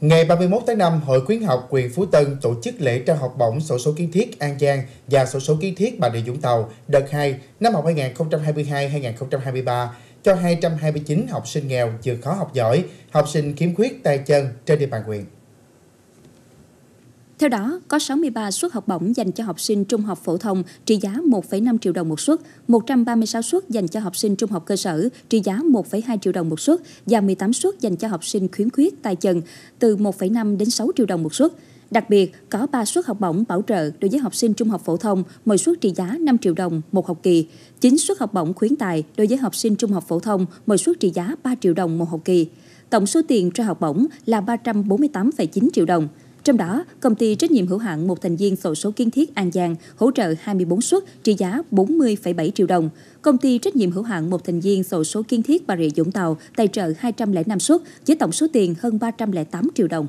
Ngày 31 tháng 5, Hội khuyến học quyền Phú Tân tổ chức lễ trao học bổng sổ số kiến thiết An Giang và sổ số kiến thiết Bà Rịa Vũng Tàu đợt 2 năm học 2022-2023 cho 229 học sinh nghèo, chịu khó học giỏi, học sinh khiếm khuyết tay chân trên địa bàn huyện. Theo đó, có 63 suất học bổng dành cho học sinh trung học phổ thông trị giá 1,5 triệu đồng một suất, 136 suất dành cho học sinh trung học cơ sở trị giá 1,2 triệu đồng một suất và 18 suất dành cho học sinh khiếm khuyết tài chần từ 1,5 đến 6 triệu đồng một suất. Đặc biệt, có 3 suất học bổng bảo trợ đối với học sinh trung học phổ thông, mỗi suất trị giá 5 triệu đồng một học kỳ, 9 suất học bổng khuyến tài đối với học sinh trung học phổ thông, mỗi suất trị giá 3 triệu đồng một học kỳ. Tổng số tiền trao học bổng là 348,9 triệu đồng. Trong đó, công ty trách nhiệm hữu hạn một thành viên sổ số kiên thiết An Giang hỗ trợ 24 suất trị giá 40,7 triệu đồng. Công ty trách nhiệm hữu hạn một thành viên sổ số kiên thiết Bà Rịa Vũng Tàu tài trợ 205 suất với tổng số tiền hơn 308 triệu đồng.